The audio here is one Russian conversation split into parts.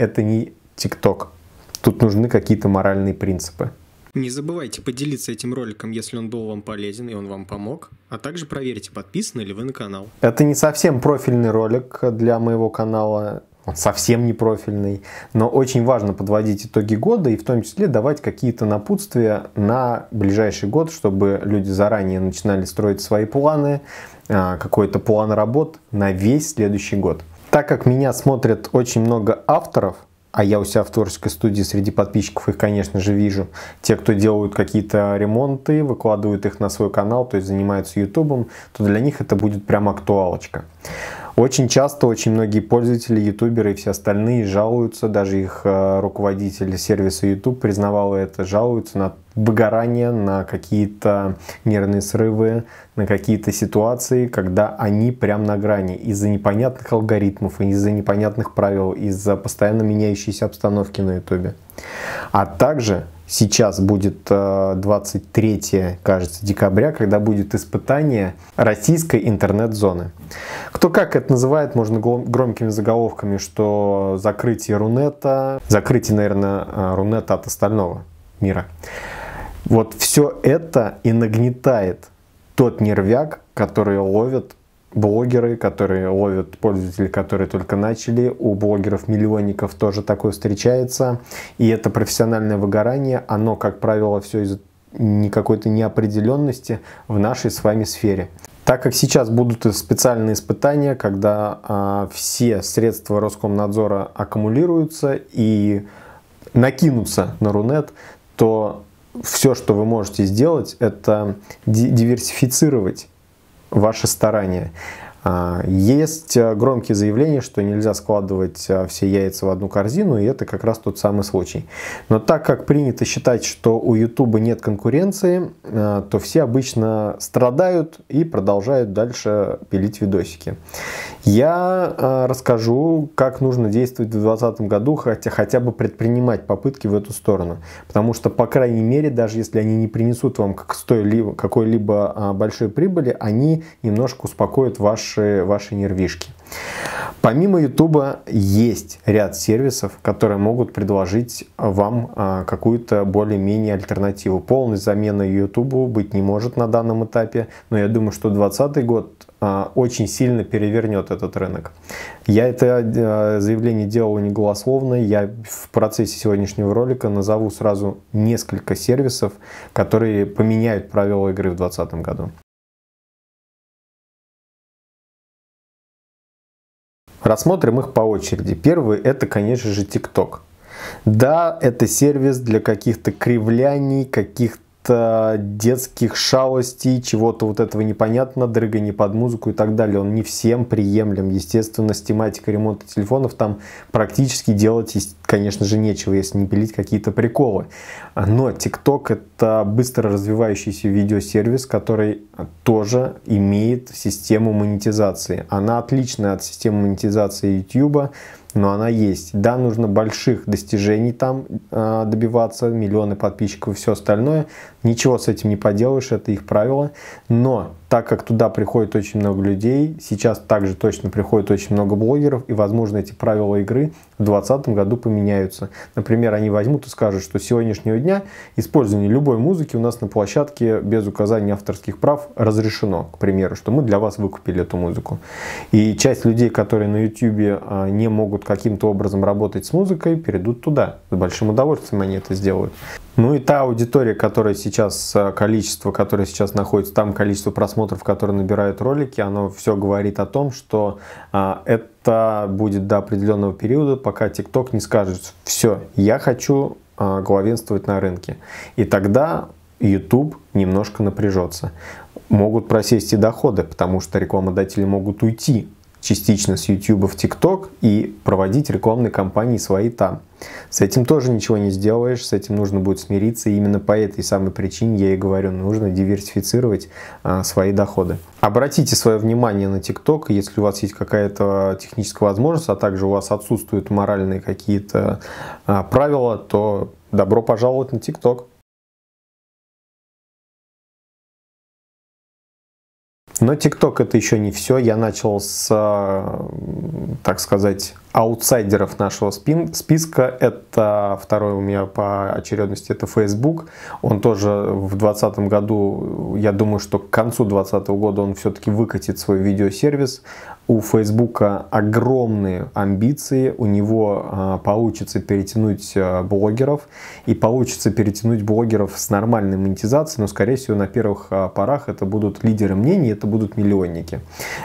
это не ТикТок. Тут нужны какие-то моральные принципы. Не забывайте поделиться этим роликом, если он был вам полезен и он вам помог, а также проверьте, подписаны ли вы на канал. Это не совсем профильный ролик для моего канала, он совсем не профильный, но очень важно подводить итоги года и в том числе давать какие-то напутствия на ближайший год, чтобы люди заранее начинали строить свои планы, а, какой-то план работ на весь следующий год. Так как меня смотрят очень много авторов, а я у себя в творческой студии среди подписчиков их, конечно же, вижу. Те, кто делают какие-то ремонты, выкладывают их на свой канал, то есть занимаются ютубом, то для них это будет прям актуалочка. Очень часто очень многие пользователи, ютуберы и все остальные жалуются, даже их э, руководитель сервиса YouTube признавал это, жалуются на выгорание, на какие-то нервные срывы, на какие-то ситуации, когда они прям на грани из-за непонятных алгоритмов, из-за непонятных правил, из-за постоянно меняющейся обстановки на YouTube. А также сейчас будет 23, э, кажется, декабря, когда будет испытание российской интернет-зоны. Кто как это называет, можно громкими заголовками, что закрытие Рунета, закрытие, наверное, э, Рунета от остального мира. Вот все это и нагнетает тот нервяк, который ловят блогеры, которые ловят пользователей, которые только начали. У блогеров-миллионников тоже такое встречается. И это профессиональное выгорание, оно, как правило, все из какой-то неопределенности в нашей с вами сфере. Так как сейчас будут специальные испытания, когда а, все средства Роскомнадзора аккумулируются и накинутся на Рунет, то все, что вы можете сделать, это диверсифицировать ваши старания. А, есть э, громкие заявления, что нельзя складывать э, все яйца в одну корзину, и это как раз тот самый случай. Но так как принято считать, что у YouTube нет конкуренции, э, то все обычно страдают и продолжают дальше пилить видосики. Я расскажу, как нужно действовать в 2020 году, хотя, хотя бы предпринимать попытки в эту сторону. Потому что, по крайней мере, даже если они не принесут вам какой-либо а, большой прибыли, они немножко успокоят ваш ваши, ваши нервишки. Помимо YouTube есть ряд сервисов, которые могут предложить э, вам а, какую-то более-менее альтернативу. Полной замены YouTube быть не может на данном этапе, но я думаю, что 2020 год а, очень сильно перевернет этот рынок. Я это э, заявление делал не голословно, я в процессе сегодняшнего ролика назову сразу несколько сервисов, которые поменяют правила игры в 2020 году. Рассмотрим их по очереди. Первый это, конечно же, TikTok. Да, это сервис для каких-то кривляний, каких-то детских шалостей, чего-то вот этого непонятно, дрыгания под музыку и так далее. Он не всем приемлем. Естественно, с тематикой ремонта телефонов там практически делать конечно же, нечего, если не пилить какие-то приколы. Но TikTok — это быстро развивающийся видеосервис, который тоже имеет систему монетизации. Она отличная от системы монетизации YouTube, но она есть. Да, нужно больших достижений там э, добиваться, миллионы подписчиков и все остальное. Ничего с этим не поделаешь, это их правило. Но так как туда приходит очень много людей, сейчас также точно приходит очень много блогеров, и, возможно, эти правила игры в 2020 году поменяются. Например, они возьмут и скажут, что с сегодняшнего дня использование любой музыки у нас на площадке без указания авторских прав разрешено, к примеру, что мы для вас выкупили эту музыку. И часть людей, которые на YouTube а, не могут каким-то образом работать с музыкой, перейдут туда. С большим удовольствием они это сделают. Ну и та аудитория, которая сейчас, а, количество, которое сейчас находится там, количество просмотров, просмотров, которые набирают ролики, оно все говорит о том, что а, это будет до определенного периода, пока TikTok не скажет, все, я хочу а, главенствовать на рынке. И тогда YouTube немножко напряжется. Могут просесть и доходы, потому что рекламодатели могут уйти частично с YouTube в TikTok и проводить рекламные кампании свои там. С этим тоже ничего не сделаешь, с этим нужно будет смириться. И именно по этой самой причине я и говорю, нужно диверсифицировать а, свои доходы. Обратите свое внимание на TikTok, если у вас есть какая-то техническая возможность, а также у вас отсутствуют моральные какие-то а, правила, то добро пожаловать на TikTok. Но TikTok это еще не все. Я начал с, э, так сказать, аутсайдеров нашего спин, списка. Это второй у меня по очередности, это Facebook. Он тоже в 2020 году, я думаю, что к концу 2020 года он все-таки выкатит свой видеосервис. У Facebook огромные амбиции, у него а, получится перетянуть а, блогеров, и получится перетянуть блогеров с нормальной монетизацией, но, скорее всего, на первых а, порах это будут лидеры мнений, это будут миллионники.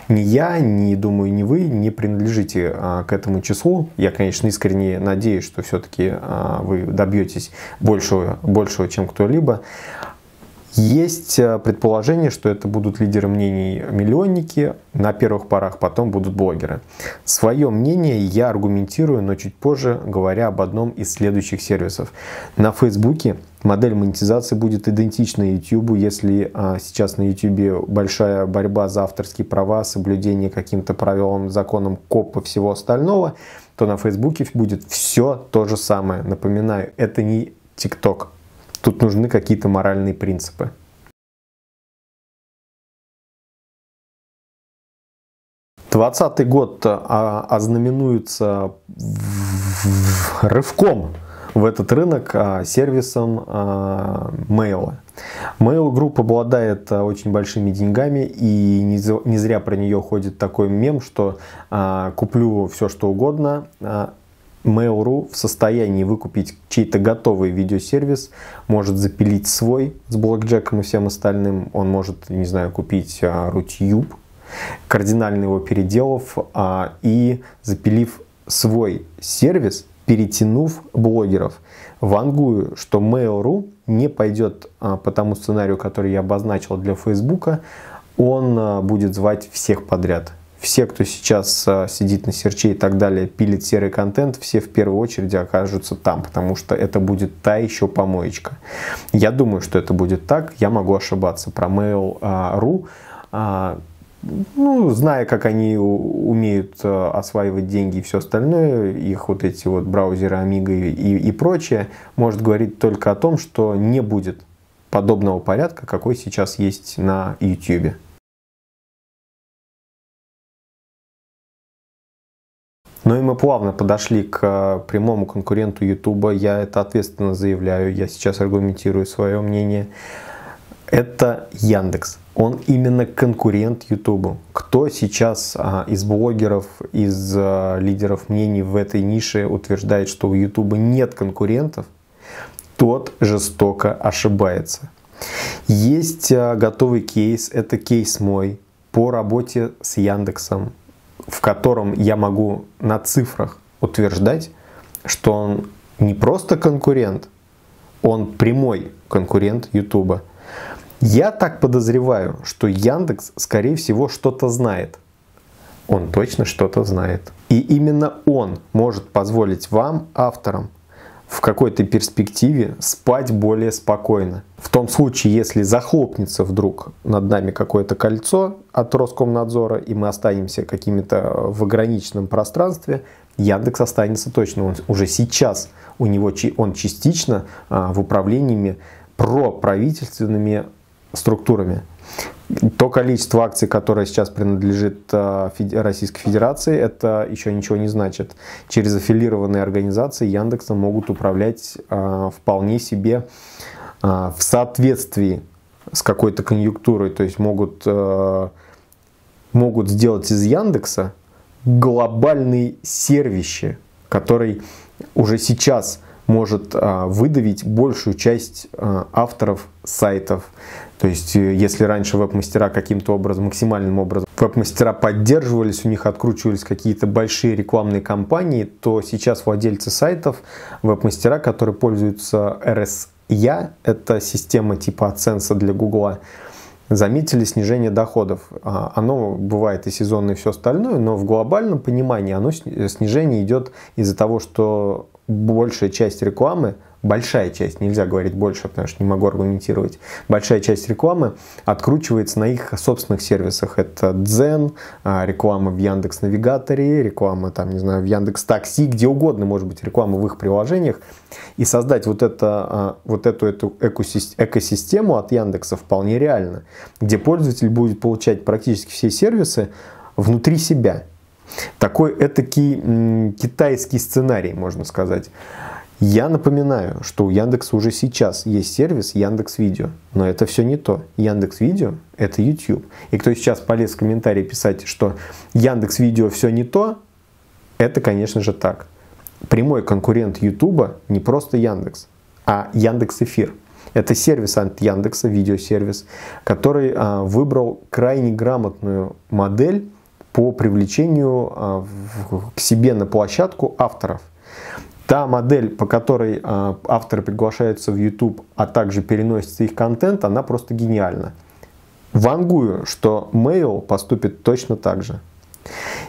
Ни я, ни, думаю, ни вы не принадлежите а, к этому желаемое число. Я, конечно, искренне надеюсь, что все-таки а, вы добьетесь большего, большего чем кто-либо. Есть э, предположение, что это будут лидеры мнений миллионники, на первых порах потом будут блогеры. Свое мнение я аргументирую, но чуть позже, говоря об одном из следующих сервисов. На Фейсбуке модель монетизации будет идентична YouTube, если а, сейчас на YouTube большая борьба за авторские права, соблюдение каким-то правилам, законам КОП и всего остального, то на Фейсбуке будет все то же самое. Напоминаю, это не TikTok, Тут нужны какие-то моральные принципы. Двадцатый год э, а, ознаменуется рывком в этот рынок э, сервисом э, Mail. Mail Group обладает очень большими деньгами, и не зря про нее ходит такой мем, что куплю все, что угодно, Mail.ru в состоянии выкупить чей-то готовый видеосервис, может запилить свой с блокджеком и всем остальным. Он может, не знаю, купить Rutube, а, кардинально его переделав а, и запилив свой сервис, перетянув блогеров. Вангую, что Mail.ru не пойдет а, по тому сценарию, который я обозначил для Фейсбука, он будет звать всех подряд – все, кто сейчас а, сидит на серче и так далее, пилит серый контент, все в первую очередь окажутся там, потому что это будет та еще помоечка. Я думаю, что это будет так, я могу ошибаться. Про Mail.ru а, а, ну, зная, как они умеют осваивать деньги и все остальное, их вот эти вот браузеры Amiga и, и прочее, может говорить только о том, что не будет подобного порядка, какой сейчас есть на YouTube. Ну и мы плавно подошли к э, прямому конкуренту YouTube. Я это ответственно заявляю. Я сейчас аргументирую свое мнение. Это Яндекс. Он именно конкурент YouTube. Кто сейчас а, из блогеров, из а, лидеров мнений в этой нише утверждает, что у YouTube нет конкурентов, тот жестоко ошибается. Есть а, готовый кейс, это кейс мой по работе с Яндексом в котором я могу на цифрах утверждать, что он не просто конкурент, он прямой конкурент Ютуба. Я так подозреваю, что Яндекс, скорее всего, что-то знает. Он точно что-то знает. И именно он может позволить вам, авторам, в какой-то перспективе спать более спокойно. В том случае, если захлопнется вдруг над нами какое-то кольцо от Роскомнадзора, и мы останемся какими-то э, в ограниченном пространстве, Яндекс останется точно. Он уже сейчас у него он частично а, в управлении проправительственными структурами. То количество акций, которое сейчас принадлежит э, Российской Федерации, это еще ничего не значит. Через аффилированные организации Яндекса могут управлять э, вполне себе э, в соответствии с какой-то конъюнктурой. То есть могут, могут сделать из Яндекса глобальные сервище, который уже сейчас может выдавить большую часть авторов сайтов. То есть, э, если раньше веб-мастера каким-то образом, максимальным образом веб-мастера поддерживались, у них откручивались какие-то большие рекламные кампании, то сейчас владельцы сайтов, веб-мастера, которые пользуются RSIA, это система типа AdSense для Гугла, заметили снижение доходов. А, оно бывает и сезонное, и все остальное, но в глобальном понимании оно э, снижение идет из-за того, что большая часть рекламы большая часть, нельзя говорить больше, потому что не могу аргументировать, большая часть рекламы откручивается на их собственных сервисах. Это Дзен, а, реклама в Яндекс Навигаторе, реклама там, не знаю, в Яндекс Такси, где угодно может быть реклама в их приложениях. И создать вот, это, а, вот эту, эту экосистему от Яндекса вполне реально, где пользователь будет получать практически все сервисы внутри себя. Такой этакий китайский сценарий, можно сказать. Я напоминаю, что у Яндекса уже сейчас есть сервис Яндекс Видео, но это все не то. Яндекс Видео – это YouTube. И кто сейчас полез в комментарии писать, что Яндекс Видео все не то, это, конечно же, так. Прямой конкурент YouTube не просто Яндекс, а Яндекс Эфир. Это сервис от Яндекса, видеосервис, который а, выбрал крайне грамотную модель по привлечению а, в, к себе на площадку авторов. Та модель, по которой а, авторы приглашаются в YouTube, а также переносится их контент, она просто гениальна. Вангую, что Mail поступит точно так же.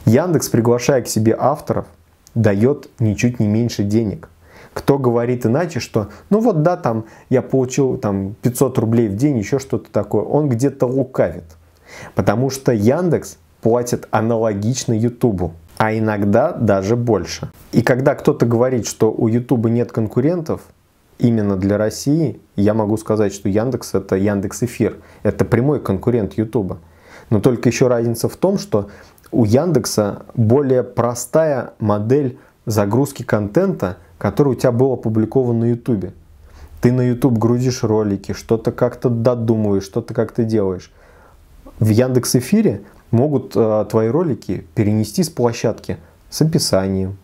Яндекс, приглашая к себе авторов, дает ничуть не меньше денег. Кто говорит иначе, что ну вот да, там я получил там 500 рублей в день, еще что-то такое, он где-то лукавит. Потому что Яндекс платит аналогично Ютубу а иногда даже больше. И когда кто-то говорит, что у YouTube нет конкурентов, именно для России, я могу сказать, что Яндекс это Яндекс Эфир, это прямой конкурент YouTube. Но только еще разница в том, что у Яндекса более простая модель загрузки контента, который у тебя был опубликован на YouTube. Ты на YouTube грузишь ролики, что-то как-то додумываешь, что-то как-то делаешь. В Яндекс Эфире могут э, твои ролики перенести с площадки с описанием,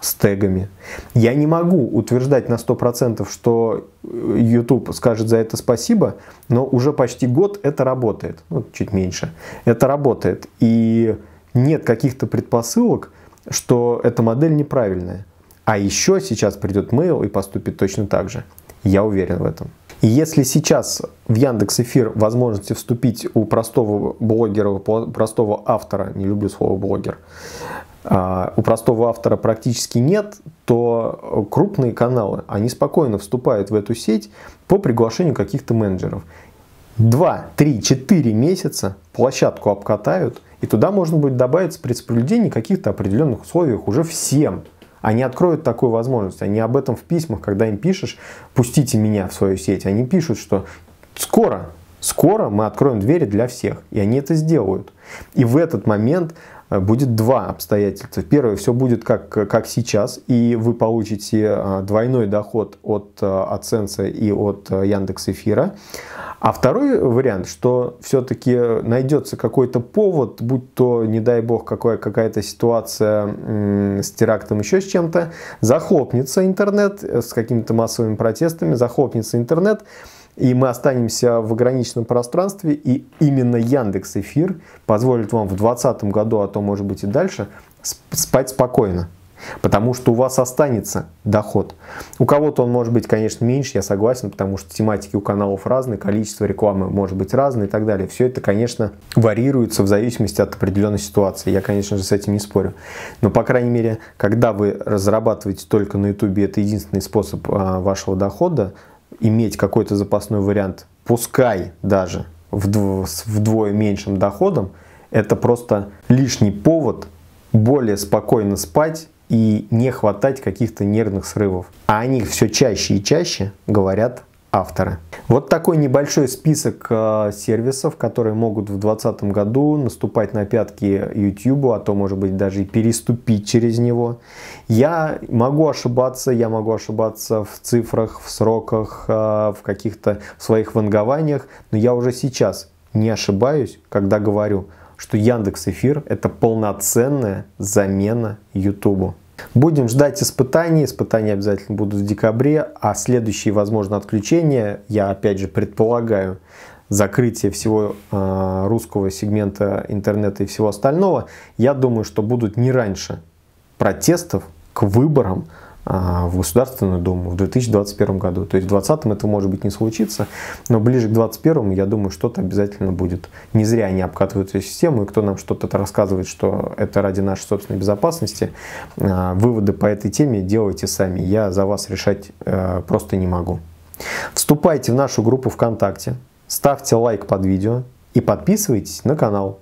с тегами. Я не могу утверждать на 100%, что э, YouTube скажет за это спасибо, но уже почти год это работает. Ну, чуть меньше. Это работает. И нет каких-то предпосылок, что эта модель неправильная. А еще сейчас придет mail и поступит точно так же. Я уверен в этом. Если сейчас в Яндекс Эфир возможности вступить у простого блогера, у простого автора, не люблю слово блогер, а, у простого автора практически нет, то крупные каналы, они спокойно вступают в эту сеть по приглашению каких-то менеджеров. Два, три, четыре месяца площадку обкатают, и туда можно будет добавить спецпроведение каких-то определенных условиях уже всем – они откроют такую возможность. Они об этом в письмах, когда им пишешь, пустите меня в свою сеть. Они пишут, что скоро, скоро мы откроем двери для всех. И они это сделают. И в этот момент Э, будет два обстоятельства. Первое, все будет как, как сейчас, и вы получите э, двойной доход от AdSense э, и от Яндекс Эфира. А второй вариант, что все-таки найдется какой-то повод, будь то, не дай бог, какая- какая-то ситуация с терактом, еще с чем-то, захлопнется интернет с какими-то массовыми протестами, захлопнется интернет, и мы останемся в ограниченном пространстве, и именно Яндекс Эфир позволит вам в 2020 году, а то может быть и дальше, спать спокойно. Потому что у вас останется доход. У кого-то он может быть, конечно, меньше, я согласен, потому что тематики у каналов разные, количество рекламы может быть разное и так далее. Все это, конечно, варьируется в зависимости от определенной ситуации. Я, конечно же, с этим не спорю. Но, по крайней мере, когда вы разрабатываете только на YouTube, это единственный способ а, вашего дохода, иметь какой-то запасной вариант, пускай даже вдво с вдвое меньшим доходом, это просто лишний повод более спокойно спать и не хватать каких-то нервных срывов. А о них все чаще и чаще говорят автора. Вот такой небольшой список э, сервисов, которые могут в 2020 году наступать на пятки YouTube, а то, может быть, даже и переступить через него. Я могу ошибаться, я могу ошибаться в цифрах, в сроках, э, в каких-то своих вангованиях, но я уже сейчас не ошибаюсь, когда говорю, что Яндекс Эфир это полноценная замена YouTube. Будем ждать испытаний. Испытания обязательно будут в декабре, а следующие, возможно, отключения, я опять же предполагаю, закрытие всего э, русского сегмента интернета и всего остального, я думаю, что будут не раньше протестов к выборам а, в Государственную Думу в 2021 году. То есть в 2020 это может быть не случится, но ближе к 2021 я думаю, что-то обязательно будет. Не зря они обкатывают эту систему, и кто нам что-то рассказывает, что это ради нашей собственной безопасности, а, выводы по этой теме делайте сами. Я за вас решать э, просто не могу. Вступайте в нашу группу ВКонтакте, ставьте лайк под видео и подписывайтесь на канал.